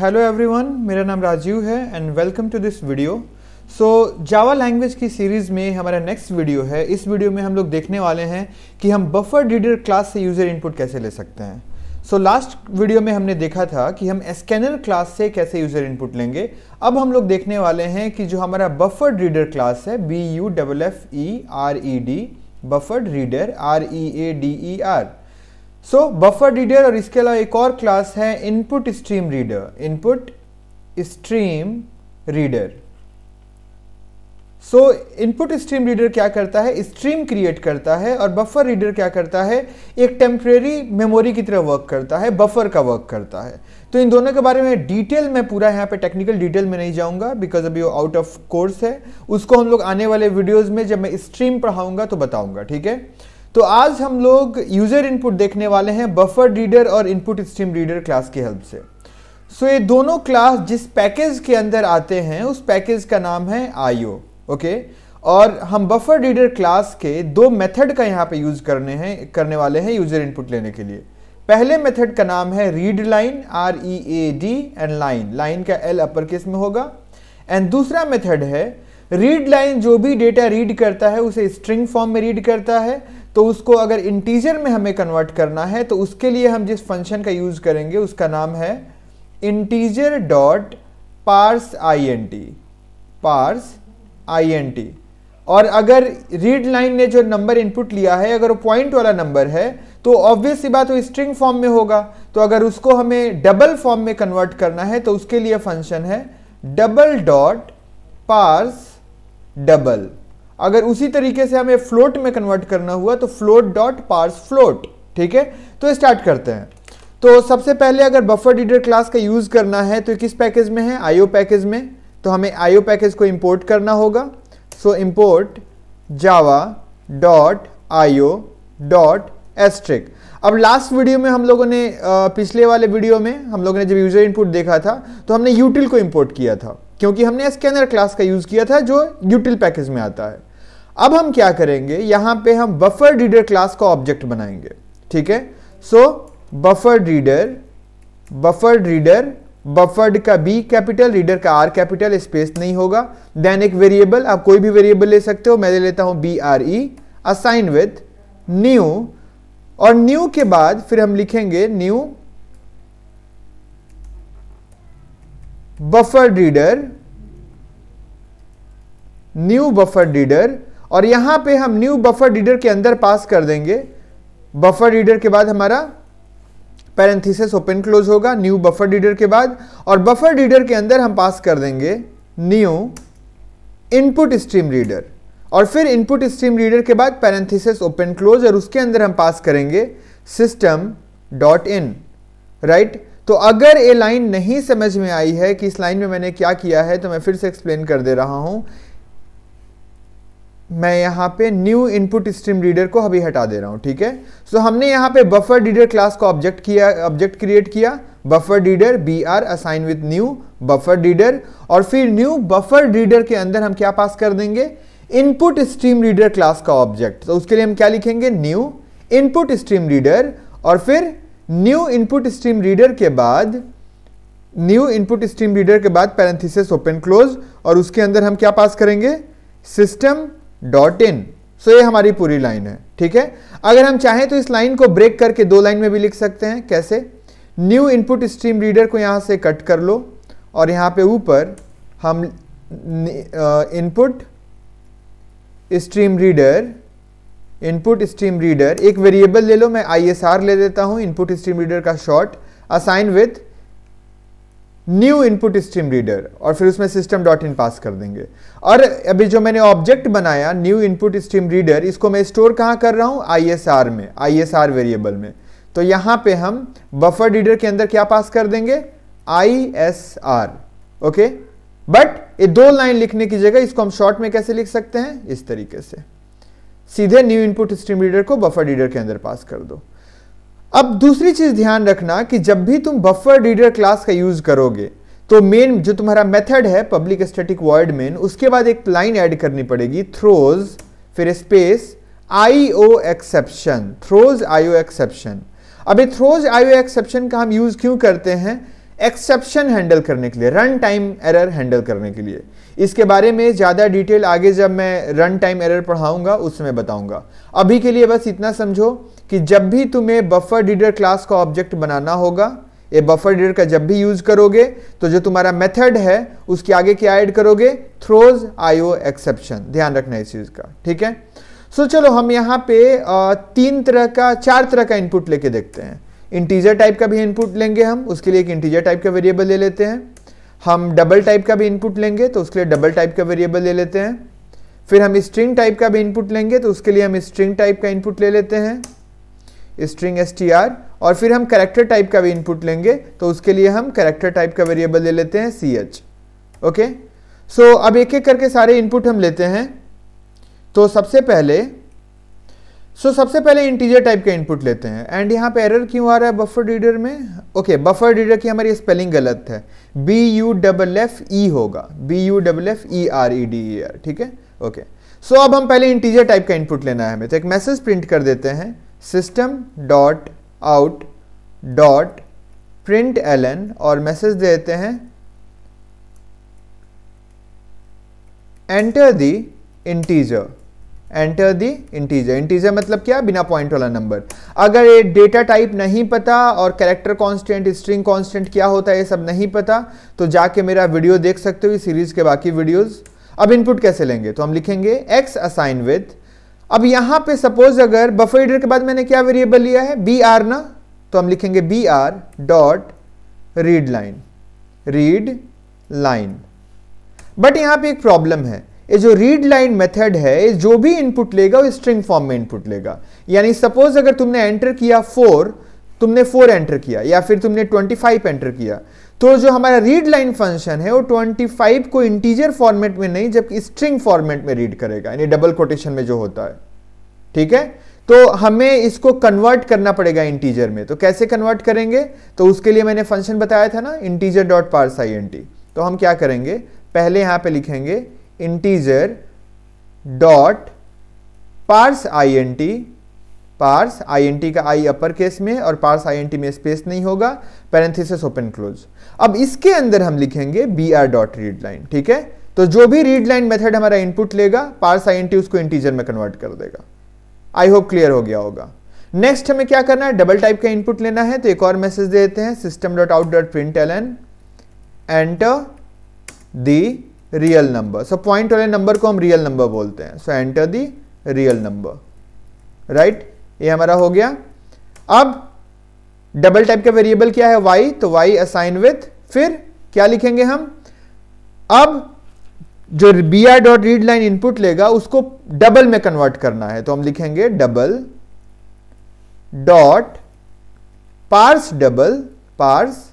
Hello everyone मेरा नाम राजीव है and welcome to this video so Java language की सीरीज़ में हमारा नेक्स्ट वीडियो है इस वीडियो में हम लोग देखने वाले हैं कि हम बफर रीडर क्लास से यूज़र इनपुट कैसे ले सकते हैं सो लास्ट वीडियो में हमने देखा था कि हम स्कैनर क्लास से कैसे यूज़र इनपुट लेंगे अब हम लोग देखने वाले हैं कि जो हमारा बफर रीडर क्लास है B U double F E R E D buffered reader R E A D E R so buffer reader और इसके अलावा एक और क्लास है input stream reader input stream reader so input stream reader क्या करता है स्ट्रीम क्रिएट करता है और बफर रीडर क्या करता है एक टेम्प्रेरी मेमोरी की तरह वर्क करता है बफर का वर्क करता है तो इन दोनों के बारे में डिटेल में पूरा यहाँ पे टेक्निकल डिटेल में नहीं जाऊँगा बिकॉज अभी वो आउट ऑफ कोर्स है उसको हम लोग आने वाले वीडियोज़ में जब मैं स्ट्रीम पढ़ाऊँगा तो बताऊँगा ठीक है तो आज हम लोग यूज़र इनपुट देखने वाले हैं बफर रीडर और इनपुट स्ट्रीम रीडर क्लास की हेल्प से सो so, ये दोनों क्लास जिस पैकेज के अंदर आते हैं उस पैकेज का नाम है आईओ ओके और हम बफर रीडर क्लास के दो मेथड का यहाँ पे यूज़ करने हैं करने वाले हैं यूज़र इनपुट लेने के लिए पहले मेथड का नाम है read line R E A D and line line का एल अपर केस में होगा एंड दूसरा मेथड है रीड लाइन जो भी डेटा रीड करता है उसे स्ट्रिंग फॉर्म में रीड करता है तो उसको अगर इंटीजर में हमें कन्वर्ट करना है तो उसके लिए हम जिस फंक्शन का यूज़ करेंगे उसका नाम है integer dot parse I N T parse I N T और अगर रीड लाइन ने जो नंबर इनपुट लिया है अगर वो पॉइंट वाला नंबर है तो ऑब्वियस सी बात वो स्ट्रिंग फॉर्म में होगा तो अगर उसको हमें डबल फॉर्म में कन्वर्ट करना है तो उसके लिए फंक्शन है डबल डॉट पार्स डबल अगर उसी तरीके से हमें फ्लोट में कन्वर्ट करना हुआ तो फ्लोट डॉट पार्स फ्लोट ठीक है तो स्टार्ट करते हैं तो सबसे पहले अगर बफर डीडर क्लास का यूज़ करना है तो किस पैकेज में है आईओ पैकेज में तो हमें आईओ पैकेज को इंपोर्ट करना होगा सो इंपोर्ट जावा डॉट आईओ डॉट एस्ट्रिक अब लास्ट वीडियो में हम लोगों ने पिछले वाले वीडियो में हम लोगों ने जब यूजर इनपुट देखा था तो हमने यूटिल को इंपोर्ट किया था क्योंकि हमने स्कैनर क्लास का यूज़ किया था जो यूटिल पैकेज में आता है अब हम क्या करेंगे यहां पे हम बफर रीडर क्लास का ऑब्जेक्ट बनाएंगे ठीक है so buffer reader buffer reader buffered का बी कैपिटल रीडर का आर कैपिटल स्पेस नहीं होगा देन एक वेरिएबल आप कोई भी वेरिएबल ले सकते हो मैं ले लेता हूं B R E assign with new और न्यू के बाद फिर हम लिखेंगे new buffer reader new buffer reader और यहां पे हम न्यू बफर रीडर के अंदर पास कर देंगे बफर रीडर के बाद हमारा पैरेंथिस ओपन क्लोज होगा न्यू बफर रीडर के बाद और बफर रीडर के अंदर हम पास कर देंगे न्यू इनपुट स्ट्रीम रीडर और फिर इनपुट स्ट्रीम रीडर के बाद पैरेंथिस ओपन क्लोज और उसके अंदर हम पास करेंगे सिस्टम डॉट इन राइट तो अगर ये लाइन नहीं समझ में आई है कि इस लाइन में मैंने क्या किया है तो मैं फिर से एक्सप्लेन कर दे रहा हूं मैं यहाँ पे न्यू इनपुट स्ट्रीम रीडर को अभी हटा दे रहा हूँ ठीक है सो so, हमने यहाँ पे बफर रीडर क्लास को ऑब्जेक्ट किया ऑब्जेक्ट क्रिएट किया buffer reader B R assign with new buffer reader और फिर न्यू बफर रीडर के अंदर हम क्या पास कर देंगे इनपुट स्ट्रीम रीडर क्लास का ऑब्जेक्ट तो उसके लिए हम क्या लिखेंगे न्यू इनपुट स्ट्रीम रीडर और फिर न्यू इनपुट स्ट्रीम रीडर के बाद न्यू इनपुट स्ट्रीम रीडर के बाद पैरेंथिस ओपन क्लोज और उसके अंदर हम क्या पास करेंगे सिस्टम डॉट इन सो ये हमारी पूरी लाइन है ठीक है अगर हम चाहें तो इस लाइन को ब्रेक करके दो लाइन में भी लिख सकते हैं कैसे न्यू इनपुट स्ट्रीम रीडर को यहां से कट कर लो और यहां पे ऊपर हम input stream reader input stream reader एक वेरिएबल ले लो मैं आई ले लेता हूं इनपुट स्ट्रीम रीडर का short assign with new input stream reader और फिर उसमें सिस्टम डॉट इन पास कर देंगे और अभी जो मैंने ऑब्जेक्ट बनाया न्यू इनपुट स्ट्रीम रीडर इसको मैं स्टोर कहाँ कर रहा हूँ आई एस आर में आई एस आर वेरिएबल में तो यहाँ पे हम बफर रीडर के अंदर क्या पास कर देंगे I S R okay but ये दो लाइन लिखने की जगह इसको हम शॉर्ट में कैसे लिख सकते हैं इस तरीके से सीधे न्यू इनपुट स्ट्रीम रीडर को बफर रीडर के अंदर पास कर दो अब दूसरी चीज ध्यान रखना कि जब भी तुम बफर रीडर क्लास का यूज करोगे तो मेन जो तुम्हारा मेथड है पब्लिक स्टैटिक वर्ड मेन उसके बाद एक लाइन ऐड करनी पड़ेगी थ्रोज फिर space IO exception throws IO exception अब ये थ्रोज आईओ एक्सेप्शन का हम यूज क्यों करते हैं एक्सेप्शन हैंडल करने के लिए रन टाइम एरर हैंडल करने के लिए इसके बारे में ज़्यादा डिटेल आगे जब मैं रन टाइम एरर पढ़ाऊंगा उस समय बताऊंगा अभी के लिए बस इतना समझो कि जब भी तुम्हें बफर डीडर क्लास का ऑब्जेक्ट बनाना होगा ये बफर डीडर का जब भी यूज करोगे तो जो तुम्हारा मेथड है उसके आगे क्या ऐड करोगे थ्रोज आईओ एक्सेप्शन ध्यान रखना इस चीज का ठीक है सो so, चलो हम यहाँ पे तीन तरह का चार तरह का इनपुट लेके देखते हैं इंटीजर टाइप का भी इनपुट लेंगे हम उसके लिए एक इंटीजर टाइप का वेरिएबल ले लेते हैं हम डबल टाइप का भी इनपुट लेंगे तो उसके लिए डबल टाइप का वेरिएबल ले लेते हैं फिर हम स्ट्रिंग टाइप का भी इनपुट लेंगे तो उसके लिए हम स्ट्रिंग टाइप का इनपुट ले लेते हैं स्ट्रिंग एस टी आर और फिर हम करेक्टर टाइप का भी इनपुट लेंगे तो उसके लिए हम करेक्टर टाइप का वेरिएबल ले लेते हैं सी एच ओके सो अब एक एक करके सारे इनपुट हम लेते हैं तो सबसे पहले सो so, सबसे पहले इंटीजर टाइप का इनपुट लेते हैं एंड यहाँ पे एरर क्यों आ रहा है बफर रीडर में ओके बफर रीडर की हमारी स्पेलिंग गलत है B U double F E होगा B U double F E R E D E R ठीक है ओके सो अब हम पहले इंटीजर टाइप का इनपुट लेना है हमें तो एक मैसेज प्रिंट कर देते हैं system dot out dot print N और मैसेज देते हैं enter the integer enter the integer integer मतलब क्या बिना पॉइंट वाला नंबर अगर ये डेटा टाइप नहीं पता और कैरेक्टर कांस्टेंट स्ट्रिंग कांस्टेंट क्या होता है ये सब नहीं पता तो जाके मेरा वीडियो देख सकते हो सीरीज के बाकी वीडियोस अब इनपुट कैसे लेंगे तो हम लिखेंगे एक्स असाइन विथ अब यहां पे सपोज अगर बफर रीडर के बाद मैंने क्या वेरिएबल लिया है बी आर ना तो हम लिखेंगे B R dot read line read line but यहां पे एक प्रॉब्लम है ये जो रीड लाइन मेथड है जो भी इनपुट लेगा वो स्ट्रिंग फॉर्म में इनपुट लेगा यानी सपोज अगर तुमने एंटर किया फोर तुमने फोर एंटर किया या फिर तुमने ट्वेंटी फाइव एंटर किया तो जो हमारा रीड लाइन फंक्शन है वो 25 को इंटीजर फॉर्मेट में नहीं जबकि स्ट्रिंग फॉर्मेट में रीड करेगा यानी डबल कोटेशन में जो होता है ठीक है तो हमें इसको कन्वर्ट करना पड़ेगा इंटीजर में तो कैसे कन्वर्ट करेंगे तो उसके लिए मैंने फंक्शन बताया था ना integer dot parse I N T तो हम क्या करेंगे पहले यहां पे लिखेंगे integer dot parse I N T parse I N T का आई अपर केस में और पार्स आई एन टी में स्पेस नहीं होगा पैरेंथिस ओपन क्लोज अब इसके अंदर हम लिखेंगे B R dot read line ठीक है तो जो भी रीड लाइन मेथड हमारा इनपुट लेगा पार्स आई उसको इंटीजर में कन्वर्ट कर देगा आई होप क्लियर हो गया होगा नेक्स्ट हमें क्या करना है डबल टाइप का इनपुट लेना है तो एक और मैसेज दे देते हैं system dot out dot print L N enter the real number so point वाले नंबर को हम रियल नंबर बोलते हैं so enter the real number right ये हमारा हो गया अब डबल टाइप का वेरिएबल क्या है वाई तो वाई असाइन विथ फिर क्या लिखेंगे हम अब जो B R dot read line input लेगा उसको डबल में कन्वर्ट करना है तो हम लिखेंगे double dot parse double parse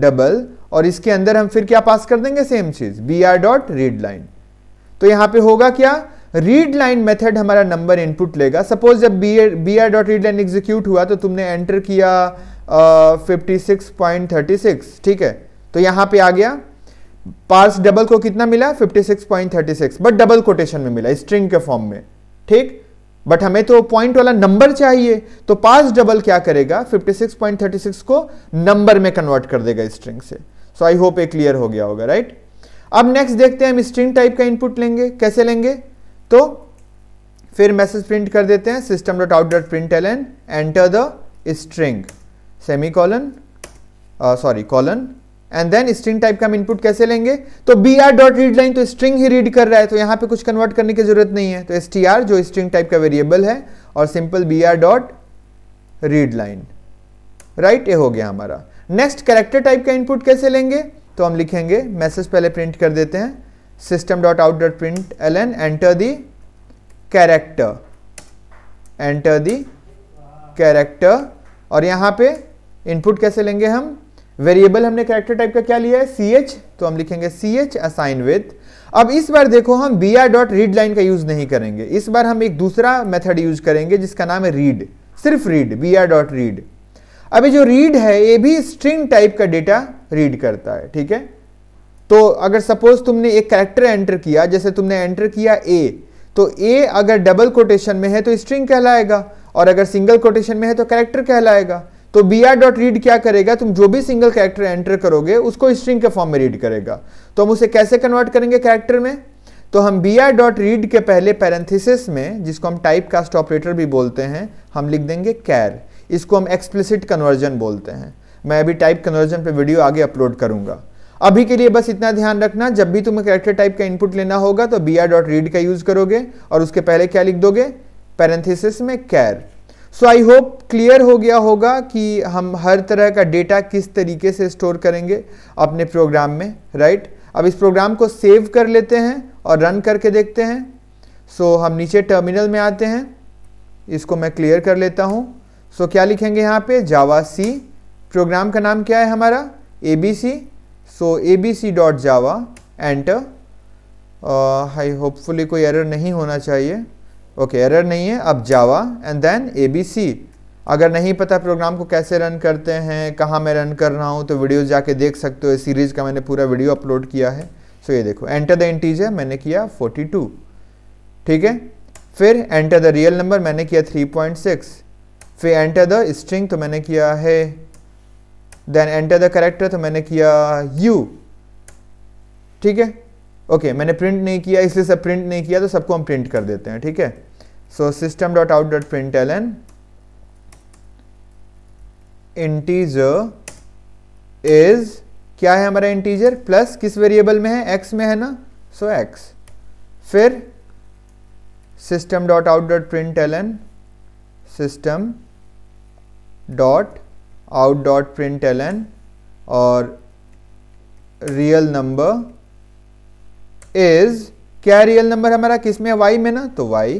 double और इसके अंदर हम फिर क्या पास कर देंगे सेम चीज B R dot read line तो यहां पे होगा क्या रीड लाइन मेथड हमारा नंबर इनपुट लेगा सपोज जब B B R dot read line execute हुआ तो तुमने एंटर किया fifty six point thirty six ठीक है तो यहाँ पे आ गया पार्स डबल को कितना मिला fifty six point thirty six but double quotation में मिला स्ट्रिंग के फॉर्म में ठीक बट हमें तो पॉइंट वाला नंबर चाहिए तो पार्स डबल क्या करेगा 56.36 को नंबर में कन्वर्ट कर देगा स्ट्रिंग से सो आई होप ये क्लियर हो गया होगा राइट अब नेक्स्ट देखते हैं हम स्ट्रिंग टाइप का इनपुट लेंगे कैसे लेंगे तो फिर मैसेज प्रिंट कर देते हैं system dot out dot print L N enter the string semi colon sorry colon and then string type का हम इनपुट कैसे लेंगे तो B R dot read line तो स्ट्रिंग ही रीड कर रहा है तो यहां पे कुछ कन्वर्ट करने की जरूरत नहीं है तो एस टी आर जो स्ट्रिंग टाइप का वेरिएबल है और simple B R dot read line right ये हो गया हमारा नेक्स्ट कैरेक्टर टाइप का इनपुट कैसे लेंगे तो हम लिखेंगे मैसेज पहले प्रिंट कर देते हैं ln enter the character enter the character और यहाँ पे input कैसे लेंगे हम वेरिएबल हमने कैरेक्टर टाइप का क्या लिया है सी एच तो हम लिखेंगे सी एच असाइन विथ अब इस बार देखो हम B R dot read line का यूज नहीं करेंगे इस बार हम एक दूसरा मेथड यूज करेंगे जिसका नाम है रीड सिर्फ read B R dot read अभी जो रीड है ये भी स्ट्रिंग टाइप का डेटा रीड करता है ठीक है तो अगर सपोज तुमने एक कैरेक्टर एंटर किया जैसे तुमने एंटर किया ए तो ए अगर डबल कोटेशन में है तो स्ट्रिंग कहलाएगा और अगर सिंगल कोटेशन में है तो कैरेक्टर कहलाएगा तो बी आर डॉट रीड क्या करेगा तुम जो भी सिंगल कैरेक्टर एंटर करोगे उसको स्ट्रिंग के फॉर्म में रीड करेगा तो हम उसे कैसे कन्वर्ट करेंगे कैरेक्टर में तो हम बी आर डॉट रीड के पहले पैरेंथिसिस में जिसको हम टाइप कास्ट ऑपरेटर भी बोलते हैं हम लिख देंगे कैर इसको हम एक्सप्लिसिट कन्वर्जन बोलते हैं मैं अभी टाइप कन्वर्जन पे वीडियो आगे अपलोड करूंगा अभी के लिए बस इतना ध्यान रखना जब भी तुम्हें कैरेक्टर टाइप का इनपुट लेना होगा तो बी आर डॉट रीड का यूज करोगे और उसके पहले क्या लिख दोगे पैरेंथेसिस में कैर सो आई होप क्लियर हो गया होगा कि हम हर तरह का डेटा किस तरीके से स्टोर करेंगे अपने प्रोग्राम में राइट right? अब इस प्रोग्राम को सेव कर लेते हैं और रन करके देखते हैं सो so, हम नीचे टर्मिनल में आते हैं इसको मैं क्लियर कर लेता हूँ सो so, क्या लिखेंगे यहाँ पे जावा सी प्रोग्राम का नाम क्या है हमारा A B C so A B C dot java enter hi hopefully कोई एरर नहीं होना चाहिए ओके okay, एरर नहीं है अब java and then A B C अगर नहीं पता प्रोग्राम को कैसे रन करते हैं कहाँ मैं रन कर रहा हूँ तो वीडियो जाके देख सकते हो इस सीरीज़ का मैंने पूरा वीडियो अपलोड किया है सो so, ये देखो एंटर द इंटीजर मैंने किया 42 ठीक है फिर एंटर द रियल नंबर मैंने किया 3.6 फिर एंटर द स्ट्रिंग तो मैंने किया है देन एंटर द करेक्टर तो मैंने किया यू ठीक है ओके मैंने प्रिंट नहीं किया इसलिए सब प्रिंट नहीं किया तो सबको हम प्रिंट कर देते हैं ठीक है so system dot out dot print L N integer is क्या है हमारा इंटीजर प्लस किस वेरिएबल में है एक्स में है ना सो एक्स फिर system dot out dot print L N system dot out dot print L N और रियल नंबर इज क्या रियल नंबर हमारा किस में वाई में ना तो वाई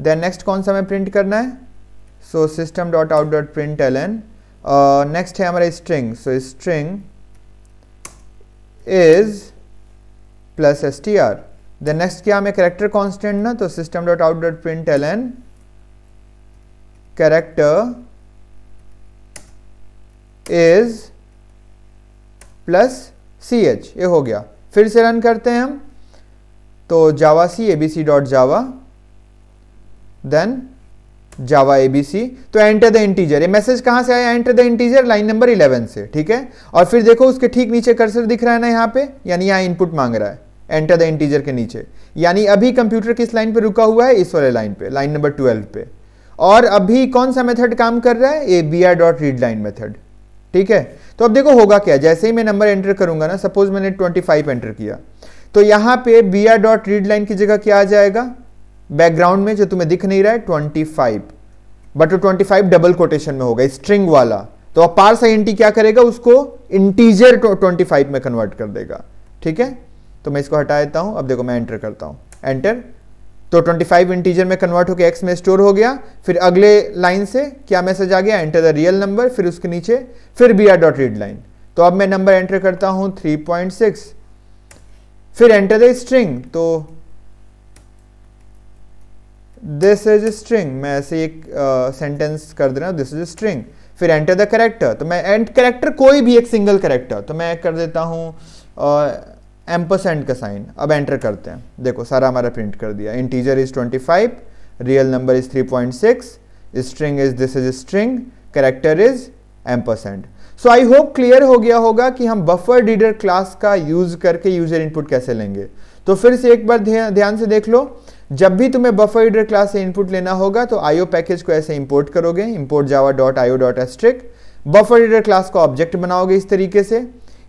देन नेक्स्ट कौन सा हमें प्रिंट करना है so system dot out dot print L N next है हमारा string so string is plus S T R then next क्या हमें करेक्टर कॉन्स्टेंट ना तो system dot out dot print L N character is plus C H ये हो गया फिर से रन करते हैं हम तो javac A B C dot java then java A B C तो एंटर द इंटीजर ये मैसेज कहां से आया enter the integer line number 11 से ठीक है और फिर देखो उसके ठीक नीचे कर्सर दिख रहा है ना यहां पे यानी यहां इनपुट मांग रहा है एंटर द इंटीजर के नीचे यानी अभी कंप्यूटर किस लाइन पे रुका हुआ है इस वाले लाइन पे लाइन नंबर 12 पे और अभी कौन सा मेथड काम कर रहा है A B R dot read line method ठीक है तो अब देखो होगा क्या जैसे ही मैं नंबर एंटर करूंगा ना सपोज मैंने 25 एंटर किया तो यहां पे B R dot read line की जगह क्या आ जाएगा बैकग्राउंड में जो तुम्हें दिख नहीं रहा है 25 बट वो 25 डबल कोटेशन में होगा स्ट्रिंग वाला तो अब पार्स आई क्या करेगा उसको इंटीजर 25 में कन्वर्ट कर देगा ठीक है तो मैं इसको हटा देता हूं अब देखो मैं एंटर करता हूं एंटर तो 25 इंटीजर में कन्वर्ट होकर एक्स में स्टोर हो गया फिर अगले लाइन से क्या मैसेज आ गया एंटर द रियल नंबर फिर उसके नीचे फिर B R dot read line तो अब मैं नंबर एंटर करता हूं 3.6 फिर एंटर द स्ट्रिंग तो दिस इज स्ट्रिंग मैं ऐसे एक सेंटेंस uh, कर दे रहा हूं दिस इज स्ट्रिंग फिर एंटर द करेक्टर तो मैं एंड करेक्टर कोई भी एक सिंगल करेक्टर तो मैं कर देता हूं uh, एम्पसेंट का साइन अब एंटर करते हैं देखो सारा हमारा प्रिंट कर दिया integer is 25 real number is 3.6 string is this is string character is ampersand so I hope clear हो गया होगा कि हम बफर डीडर क्लास का यूज़ करके यूज़र इनपुट कैसे लेंगे तो फिर से एक बार ध्यान से देख लो जब भी तुम्हें बफर रीडर क्लास से इनपुट लेना होगा तो आईओ पैकेज को ऐसे इंपोर्ट करोगे इंपोर्ट जावा dot IO dot asterisk buffer reader class का ऑब्जेक्ट बनाओगे इस तरीके से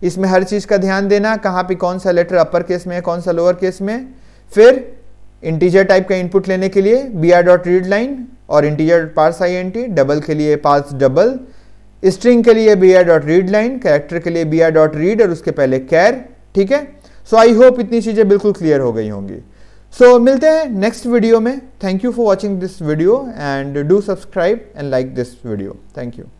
इसमें हर चीज़ का ध्यान देना कहाँ पे कौन सा लेटर अपर केस में है कौन सा लोअर केस में फिर इंटीजर टाइप का इनपुट लेने के लिए B R dot read line और integer parse I N T double के लिए पार्स डबल स्ट्रिंग के लिए B R dot read line character के लिए बी आर डॉट रीड और उसके पहले कैर ठीक है सो आई होप इतनी चीज़ें बिल्कुल क्लियर हो गई होंगी सो so, मिलते हैं नेक्स्ट वीडियो में thank you for watching this video and do subscribe and like this video thank you